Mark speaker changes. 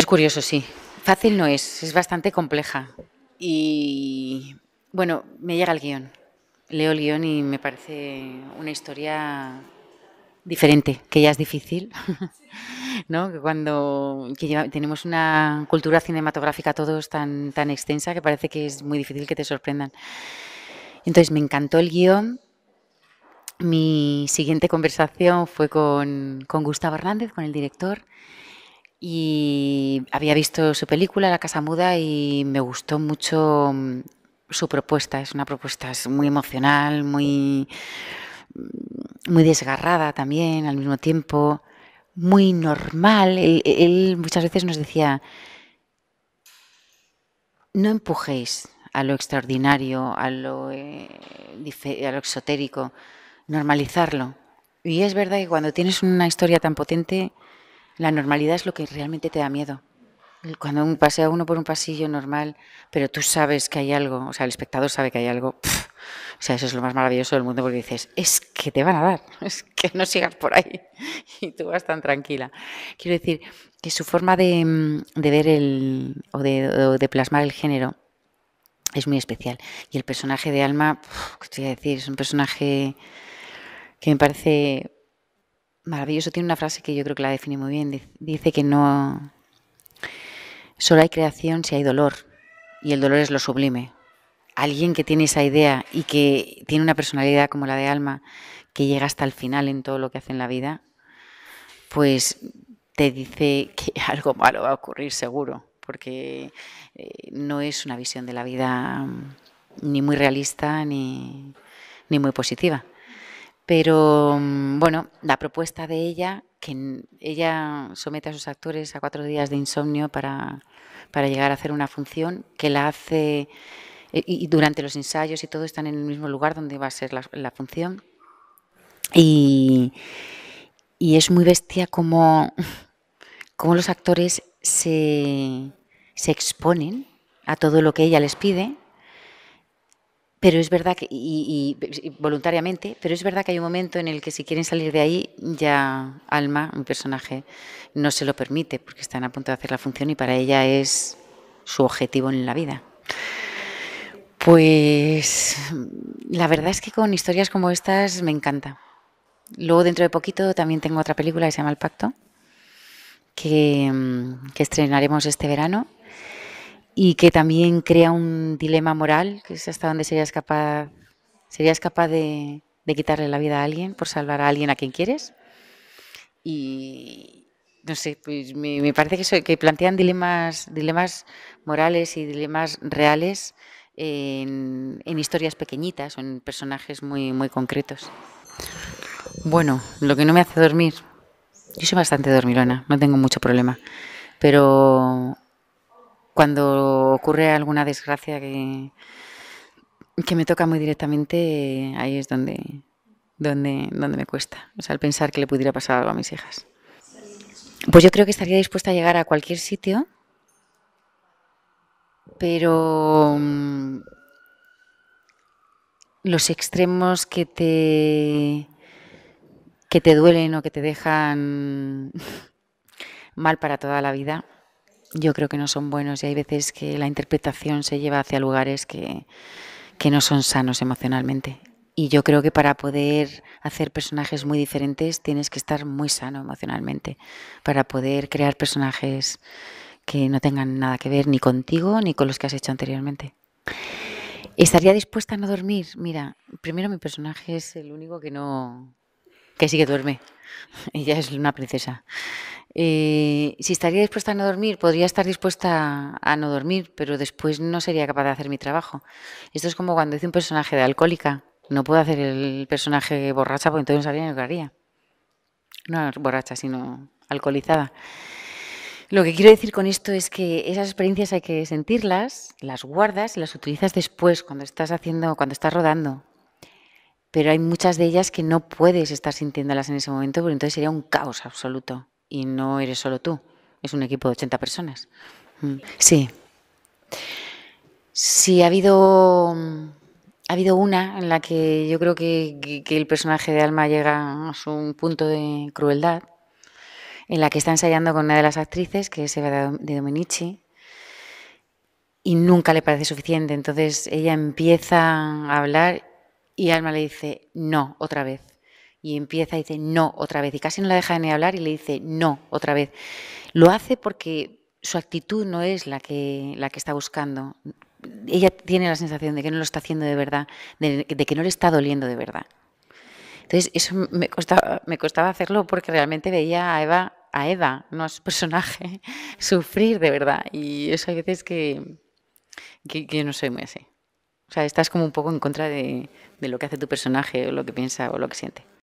Speaker 1: Es curioso, sí. Fácil no es, es bastante compleja. Y bueno, me llega el guión. Leo el guión y me parece una historia diferente, que ya es difícil, ¿no? Que cuando que tenemos una cultura cinematográfica todos tan, tan extensa que parece que es muy difícil que te sorprendan. Entonces me encantó el guión. Mi siguiente conversación fue con, con Gustavo Hernández, con el director, y había visto su película, La Casa Muda, y me gustó mucho mm, su propuesta. Es una propuesta muy emocional, muy, mm, muy desgarrada también al mismo tiempo, muy normal. Él, muchas veces nos decía, no empujéis a lo extraordinario, a lo, eh, a lo exotérico, normalizarlo. Y es verdad que cuando tienes una historia tan potente, la normalidad es lo que realmente te da miedo. Cuando un pasea uno por un pasillo normal, pero tú sabes que hay algo, o sea, el espectador sabe que hay algo, o sea, eso es lo más maravilloso del mundo porque dices, es que te van a dar, es que no sigas por ahí y tú vas tan tranquila. Quiero decir que su forma de, mm, ver el, o de, de plasmar el género es muy especial. Y el personaje de Alma, ¿qué te voy a decir? Es un personaje que me parece maravilloso. Tiene una frase que yo creo que la define muy bien. Dice que no. Solo hay creación si hay dolor. Y el dolor es lo sublime. Alguien que tiene esa idea y que tiene una personalidad como la de Alma, que llega hasta el final en todo lo que hace en la vida, pues te dice que algo malo va a ocurrir seguro, porque eh, no es una visión de la vida mm, ni muy realista ni, ni muy positiva. Pero mm, bueno, la propuesta de ella, que ella somete a sus actores a cuatro días de insomnio para, llegar a hacer una función, que la hace eh, y, durante los ensayos y todo están en el mismo lugar donde va a ser la, función. Y, es muy bestia como, los actores se exponen a todo lo que ella les pide pero es verdad que, voluntariamente, pero es verdad que hay un momento en el que si quieren salir de ahí, ya Alma, un personaje, no se lo permite porque están a punto de hacer la función y para ella es su objetivo en la vida. Pues la verdad es que con historias como estas me encanta. Luego dentro de poquito también tengo otra película que se llama El Pacto, que estrenaremos este verano y que también crea un dilema moral, que es hasta dónde serías capaz, serías capaz de, quitarle la vida a alguien por salvar a alguien a quien quieres. Y no sé, pues me, parece que, que plantean dilemas, dilemas morales y dilemas reales en, historias pequeñitas o en personajes muy, muy concretos. Bueno, lo que no me hace dormir, yo soy bastante dormilona, no tengo mucho problema, pero cuando ocurre alguna desgracia que, me toca muy directamente, ahí es donde, donde, me cuesta. O sea, el pensar que le pudiera pasar algo a mis hijas. Pues yo creo que estaría dispuesta a llegar a cualquier sitio, pero mm, los extremos que te que te duelen o que te dejan mal para toda la vida yo creo que no son buenos y hay veces que la interpretación se lleva hacia lugares que, no son sanos emocionalmente. Y yo creo que para poder hacer personajes muy diferentes tienes que estar muy sano emocionalmente, para poder crear personajes que no tengan nada que ver ni contigo ni con los que has hecho anteriormente. ¿Estaría dispuesta a no dormir? Mira, primero mi personaje es el único que no... que sí que duerme. Ella es una princesa. Eh, si estaría dispuesta a no dormir, podría estar dispuesta a no dormir, pero después no sería capaz de hacer mi trabajo. Esto es como cuando hice un personaje de alcohólica. No puedo hacer el personaje borracha porque entonces no sabría lo que haría. No borracha, sino alcoholizada. Lo que quiero decir con esto es que esas experiencias hay que sentirlas, las guardas y las utilizas después cuando estás haciendo, cuando estás rodando. Pero hay muchas de ellas que no puedes estar sintiéndolas en ese momento, porque entonces sería un caos absoluto y no eres solo tú, es un equipo de 80 personas. Mm. Sí. Sí, ha habido, ha habido una en la que yo creo que, el personaje de Alma llega a su punto de crueldad, en la que está ensayando con una de las actrices, que es Eva de Domenici, y nunca le parece suficiente. Entonces ella empieza a hablar y Alma le dice, no, otra vez y empieza y dice no otra vez y casi no la deja ni hablar y le dice no otra vez. Lo hace porque su actitud no es la que, la que está buscando. Ella tiene la sensación de que no lo está haciendo de verdad, de, que no le está doliendo de verdad. Entonces, eso me costaba, me costaba hacerlo porque realmente veía a Eva, a Eva, no a su personaje, sufrir de verdad. Y eso hay veces que, que, no soy muy así. O sea, estás como un poco en contra de, de lo que hace tu personaje o lo que piensa o lo que siente.